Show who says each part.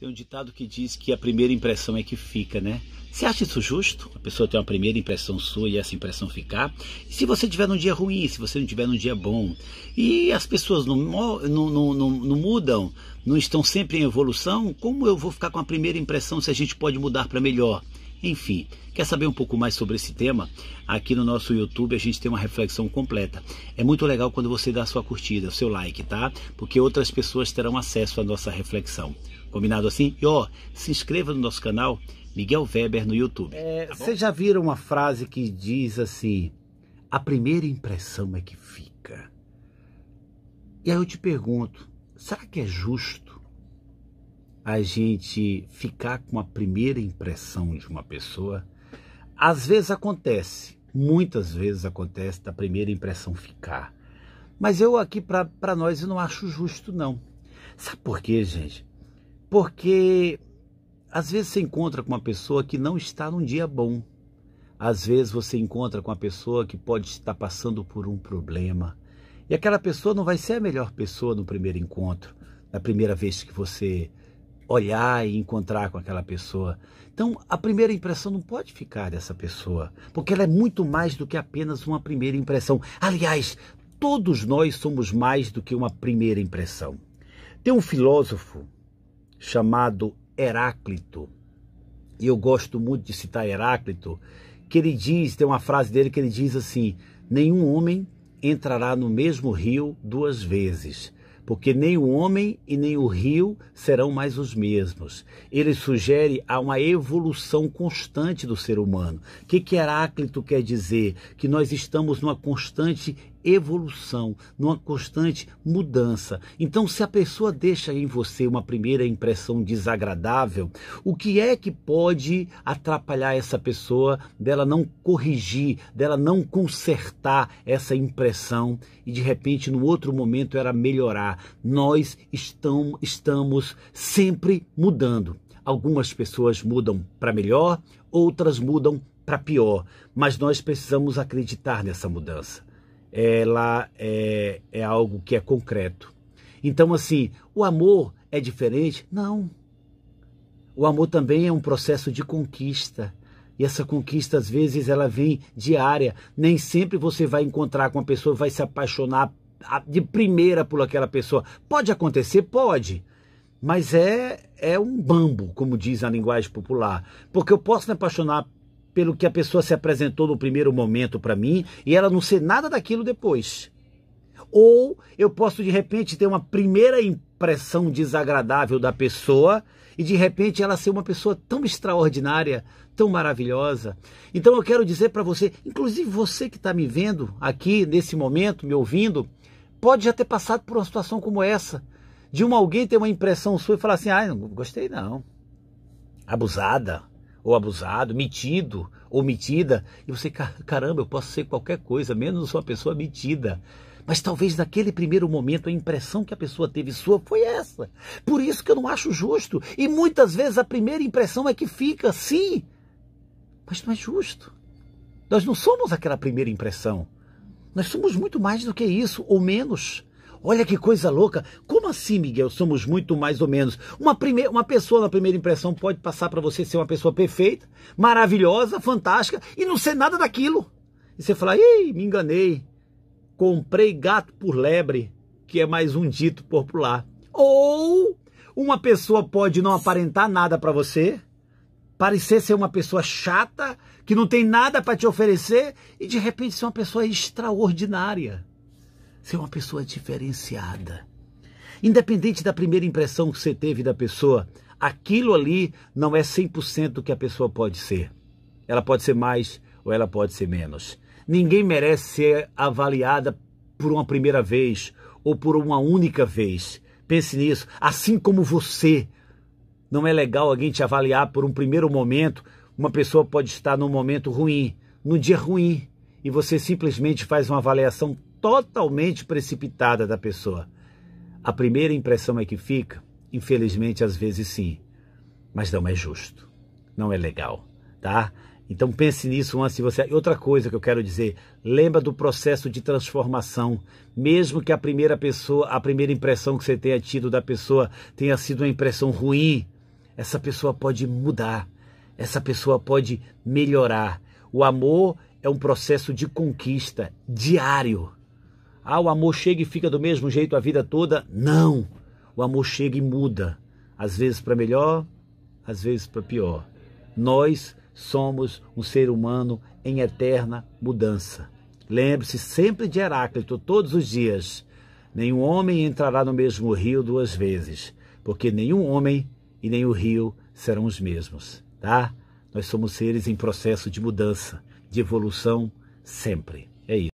Speaker 1: Tem um ditado que diz que a primeira impressão é que fica, né? Você acha isso justo? A pessoa tem uma primeira impressão sua e essa impressão ficar. E se você tiver num dia ruim, se você não tiver num dia bom, e as pessoas não, não, não, não, não mudam, não estão sempre em evolução, como eu vou ficar com a primeira impressão se a gente pode mudar para melhor? Enfim, quer saber um pouco mais sobre esse tema? Aqui no nosso YouTube a gente tem uma reflexão completa. É muito legal quando você dá a sua curtida, o seu like, tá? Porque outras pessoas terão acesso à nossa reflexão. Combinado assim? E ó, se inscreva no nosso canal Miguel Weber no YouTube. Vocês é, tá já viram uma frase que diz assim: a primeira impressão é que fica. E aí eu te pergunto: será que é justo a gente ficar com a primeira impressão de uma pessoa? Às vezes acontece, muitas vezes acontece da primeira impressão ficar. Mas eu aqui para nós eu não acho justo não. Sabe por quê, gente? Porque às vezes você encontra com uma pessoa que não está num dia bom. Às vezes você encontra com uma pessoa que pode estar passando por um problema. E aquela pessoa não vai ser a melhor pessoa no primeiro encontro, na primeira vez que você olhar e encontrar com aquela pessoa. Então, a primeira impressão não pode ficar dessa pessoa, porque ela é muito mais do que apenas uma primeira impressão. Aliás, todos nós somos mais do que uma primeira impressão. Tem um filósofo chamado Heráclito. E eu gosto muito de citar Heráclito, que ele diz, tem uma frase dele que ele diz assim: nenhum homem entrará no mesmo rio duas vezes, porque nem o homem e nem o rio serão mais os mesmos. Ele sugere a uma evolução constante do ser humano. O que, que Heráclito quer dizer? Que nós estamos numa constante evolução, numa constante mudança. Então, se a pessoa deixa em você uma primeira impressão desagradável, o que é que pode atrapalhar essa pessoa dela não corrigir, dela não consertar essa impressão e de repente no outro momento era melhorar? Nós estamos sempre mudando. Algumas pessoas mudam para melhor, outras mudam para pior, mas nós precisamos acreditar nessa mudança ela é, é algo que é concreto. Então, assim, o amor é diferente? Não. O amor também é um processo de conquista. E essa conquista, às vezes, ela vem diária. Nem sempre você vai encontrar com uma pessoa, vai se apaixonar de primeira por aquela pessoa. Pode acontecer? Pode. Mas é, é um bambo, como diz a linguagem popular. Porque eu posso me apaixonar pelo que a pessoa se apresentou no primeiro momento para mim e ela não ser nada daquilo depois. Ou eu posso de repente ter uma primeira impressão desagradável da pessoa e de repente ela ser uma pessoa tão extraordinária, tão maravilhosa. Então eu quero dizer para você, inclusive você que está me vendo aqui nesse momento, me ouvindo, pode já ter passado por uma situação como essa, de um alguém ter uma impressão sua e falar assim: ah, não gostei não, abusada, ou abusado, metido ou metida, e você, caramba, eu posso ser qualquer coisa, menos uma pessoa metida. Mas talvez naquele primeiro momento a impressão que a pessoa teve sua foi essa. Por isso que eu não acho justo. E muitas vezes a primeira impressão é que fica sim, mas não é justo. Nós não somos aquela primeira impressão. Nós somos muito mais do que isso, ou menos. Olha que coisa louca. Como assim, Miguel? Somos muito mais ou menos. Uma, primeir, uma pessoa na primeira impressão pode passar para você ser uma pessoa perfeita, maravilhosa, fantástica e não ser nada daquilo. E você falar, ei, me enganei. Comprei gato por lebre, que é mais um dito popular. Ou uma pessoa pode não aparentar nada para você, parecer ser uma pessoa chata, que não tem nada para te oferecer e de repente ser uma pessoa extraordinária ser uma pessoa diferenciada. Independente da primeira impressão que você teve da pessoa, aquilo ali não é 100% que a pessoa pode ser. Ela pode ser mais ou ela pode ser menos. Ninguém merece ser avaliada por uma primeira vez ou por uma única vez. Pense nisso. Assim como você, não é legal alguém te avaliar por um primeiro momento. Uma pessoa pode estar num momento ruim, num dia ruim, e você simplesmente faz uma avaliação totalmente precipitada da pessoa. A primeira impressão é que fica, infelizmente às vezes sim, mas não é justo, não é legal, tá? Então pense nisso antes de você. Outra coisa que eu quero dizer, lembra do processo de transformação. Mesmo que a primeira pessoa, a primeira impressão que você tenha tido da pessoa tenha sido uma impressão ruim, essa pessoa pode mudar, essa pessoa pode melhorar. O amor é um processo de conquista diário. Ah, o amor chega e fica do mesmo jeito a vida toda. Não! O amor chega e muda. Às vezes para melhor, às vezes para pior. Nós somos um ser humano em eterna mudança. Lembre-se sempre de Heráclito, todos os dias. Nenhum homem entrará no mesmo rio duas vezes, porque nenhum homem e nenhum rio serão os mesmos, tá? Nós somos seres em processo de mudança, de evolução sempre. É isso.